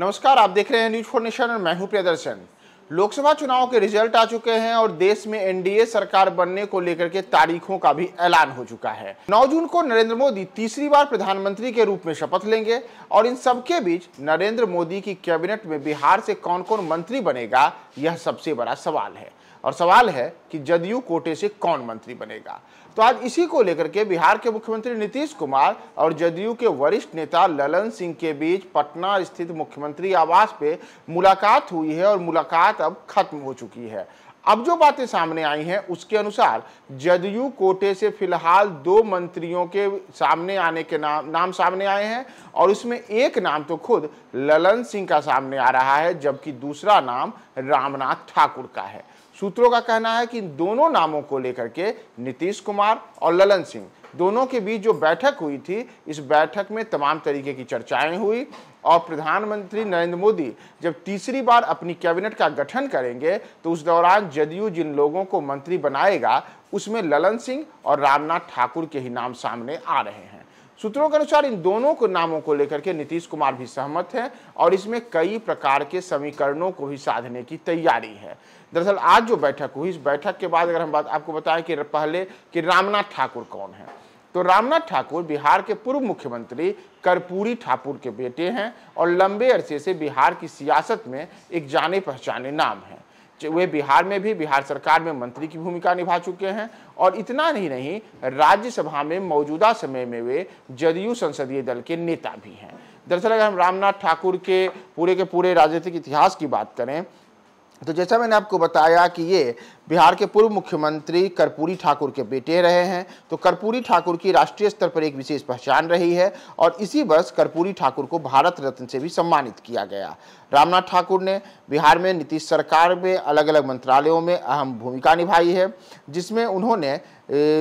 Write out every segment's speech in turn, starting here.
नमस्कार आप देख रहे हैं न्यूज फोर नेशन और मैं हूं प्रियदर्शन लोकसभा चुनाव के रिजल्ट आ चुके हैं और देश में एनडीए सरकार बनने को लेकर के तारीखों का भी ऐलान हो चुका है 9 जून को नरेंद्र मोदी तीसरी बार प्रधानमंत्री के रूप में शपथ लेंगे और इन सबके बीच नरेंद्र मोदी की कैबिनेट में बिहार से कौन कौन मंत्री बनेगा यह सबसे बड़ा सवाल है और सवाल है कि जदयू कोटे से कौन मंत्री बनेगा तो आज इसी को लेकर के बिहार के मुख्यमंत्री नीतीश कुमार और जदयू के वरिष्ठ नेता ललन सिंह के बीच पटना स्थित मुख्यमंत्री आवास पे मुलाकात हुई है और मुलाकात अब खत्म हो चुकी है अब जो बातें सामने आई हैं उसके अनुसार जदयू कोटे से फिलहाल दो मंत्रियों के सामने आने के नाम नाम सामने आए हैं और उसमें एक नाम तो खुद ललन सिंह का सामने आ रहा है जबकि दूसरा नाम रामनाथ ठाकुर का है सूत्रों का कहना है कि दोनों नामों को लेकर के नीतीश कुमार और ललन सिंह दोनों के बीच जो बैठक हुई थी इस बैठक में तमाम तरीके की चर्चाएं हुई और प्रधानमंत्री नरेंद्र मोदी जब तीसरी बार अपनी कैबिनेट का गठन करेंगे तो उस दौरान जदयू जिन लोगों को मंत्री बनाएगा उसमें ललन सिंह और रामनाथ ठाकुर के ही नाम सामने आ रहे हैं सूत्रों के अनुसार इन दोनों को नामों को लेकर के नीतीश कुमार भी सहमत हैं और इसमें कई प्रकार के समीकरणों को भी साधने की तैयारी है दरअसल आज जो बैठक हुई इस बैठक के बाद अगर हम बात आपको बताएं कि पहले कि रामनाथ ठाकुर कौन है तो रामनाथ ठाकुर बिहार के पूर्व मुख्यमंत्री कर्पूरी ठाकुर के बेटे हैं और लंबे अरसे से बिहार की सियासत में एक जाने पहचाने नाम हैं वे बिहार में भी बिहार सरकार में मंत्री की भूमिका निभा चुके हैं और इतना ही नहीं राज्यसभा में मौजूदा समय में वे जदयू संसदीय दल के नेता भी हैं दरअसल अगर हम रामनाथ ठाकुर के पूरे के पूरे राजनीतिक इतिहास की बात करें तो जैसा मैंने आपको बताया कि ये बिहार के पूर्व मुख्यमंत्री कर्पूरी ठाकुर के बेटे रहे हैं तो कर्पूरी ठाकुर की राष्ट्रीय स्तर पर एक विशेष पहचान रही है और इसी वर्ष कर्पूरी ठाकुर को भारत रत्न से भी सम्मानित किया गया रामनाथ ठाकुर ने बिहार में नीतीश सरकार में अलग अलग मंत्रालयों में अहम भूमिका निभाई है जिसमें उन्होंने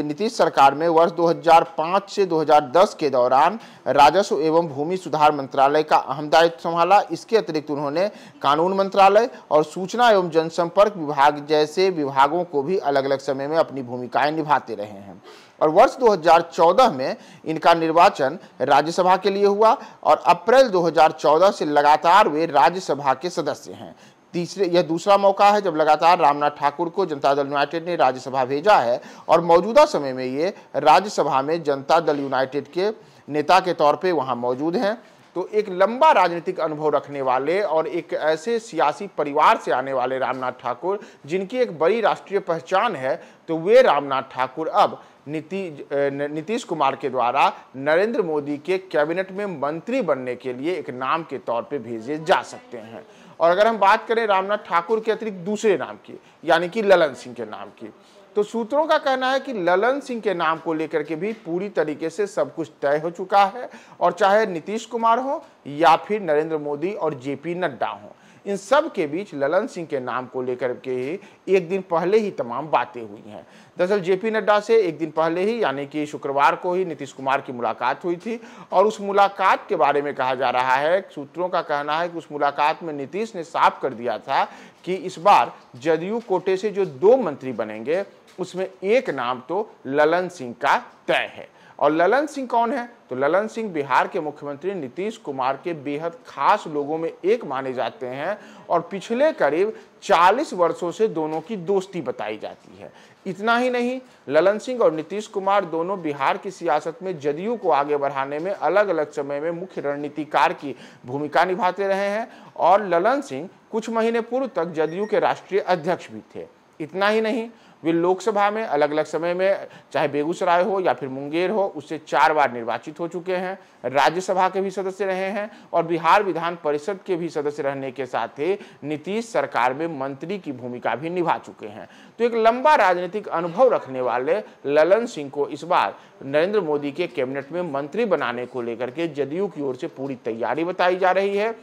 नीतीश सरकार में वर्ष 2005 से 2010 के दौरान राजस्व एवं भूमि सुधार मंत्रालय का अहम दायित्व संभाला इसके अतिरिक्त उन्होंने कानून मंत्रालय और सूचना एवं जनसंपर्क विभाग जैसे विभाग भागों को भी अलग अलग समय में अपनी भूमिकाएं निभाते रहे हैं और वर्ष 2014 में इनका निर्वाचन राज्यसभा के लिए हुआ और अप्रैल 2014 से लगातार वे राज्यसभा के सदस्य हैं तीसरे यह दूसरा मौका है जब लगातार रामनाथ ठाकुर को जनता दल यूनाइटेड ने राज्यसभा भेजा है और मौजूदा समय में ये राज्यसभा में जनता दल यूनाइटेड के नेता के तौर पर वहाँ मौजूद हैं तो एक लंबा राजनीतिक अनुभव रखने वाले और एक ऐसे सियासी परिवार से आने वाले रामनाथ ठाकुर जिनकी एक बड़ी राष्ट्रीय पहचान है तो वे रामनाथ ठाकुर अब नीति नीतीश कुमार के द्वारा नरेंद्र मोदी के कैबिनेट में मंत्री बनने के लिए एक नाम के तौर पे भेजे जा सकते हैं और अगर हम बात करें रामनाथ ठाकुर के अतिरिक्त दूसरे नाम की यानी कि ललन सिंह के नाम की तो सूत्रों का कहना है कि ललन सिंह के नाम को लेकर के भी पूरी तरीके से सब कुछ तय हो चुका है और चाहे नीतीश कुमार हो या फिर नरेंद्र मोदी और जेपी नड्डा हो इन सब के बीच ललन सिंह के नाम को लेकर के ही एक दिन पहले ही तमाम बातें हुई हैं दरअसल जेपी नड्डा से एक दिन पहले ही यानी कि शुक्रवार को ही नीतीश कुमार की मुलाकात हुई थी और उस मुलाकात के बारे में कहा जा रहा है सूत्रों का कहना है कि उस मुलाकात में नीतीश ने साफ कर दिया था कि इस बार जदयू कोटे से जो दो मंत्री बनेंगे उसमें एक नाम तो ललन सिंह का तय है और ललन सिंह कौन है तो ललन सिंह बिहार के मुख्यमंत्री नीतीश कुमार के बेहद खास लोगों में एक माने जाते हैं और पिछले करीब 40 वर्षों से दोनों की दोस्ती बताई जाती है इतना ही नहीं ललन सिंह और नीतीश कुमार दोनों बिहार की सियासत में जदयू को आगे बढ़ाने में अलग अलग समय में मुख्य रणनीतिकार की भूमिका निभाते रहे हैं और ललन सिंह कुछ महीने पूर्व तक जदयू के राष्ट्रीय अध्यक्ष भी थे इतना ही नहीं वे लोकसभा में अलग अलग समय में चाहे बेगूसराय हो या फिर मुंगेर हो उससे चार बार निर्वाचित हो चुके हैं राज्यसभा के भी सदस्य रहे हैं और बिहार विधान परिषद के भी सदस्य रहने के साथ ही नीतीश सरकार में मंत्री की भूमिका भी निभा चुके हैं तो एक लंबा राजनीतिक अनुभव रखने वाले ललन सिंह को इस बार नरेंद्र मोदी के कैबिनेट में मंत्री बनाने को लेकर के जदयू की ओर से पूरी तैयारी बताई जा रही है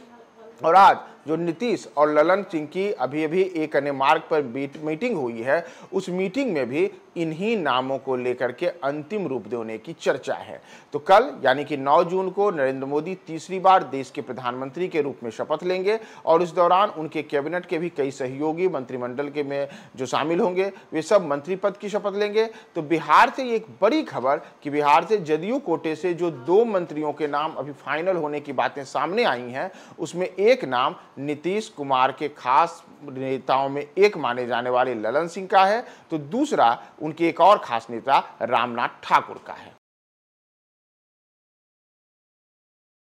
और आज जो नीतीश और ललन सिंह की अभी अभी एक अन्य मार्ग पर मीटिंग हुई है उस मीटिंग में भी इन्हीं नामों को लेकर के अंतिम रूप देने की चर्चा है तो कल यानी कि 9 जून को नरेंद्र मोदी तीसरी बार देश के प्रधानमंत्री के रूप में शपथ लेंगे और इस दौरान उनके कैबिनेट के भी कई सहयोगी मंत्रिमंडल के में जो शामिल होंगे वे सब मंत्री पद की शपथ लेंगे तो बिहार से एक बड़ी खबर कि बिहार से जदयू कोटे से जो दो मंत्रियों के नाम अभी फाइनल होने की बातें सामने आई हैं उसमें एक नाम नीतीश कुमार के खास नेताओं में एक माने जाने वाले ललन सिंह का है तो दूसरा उनके एक और खास नेता रामनाथ ठाकुर का है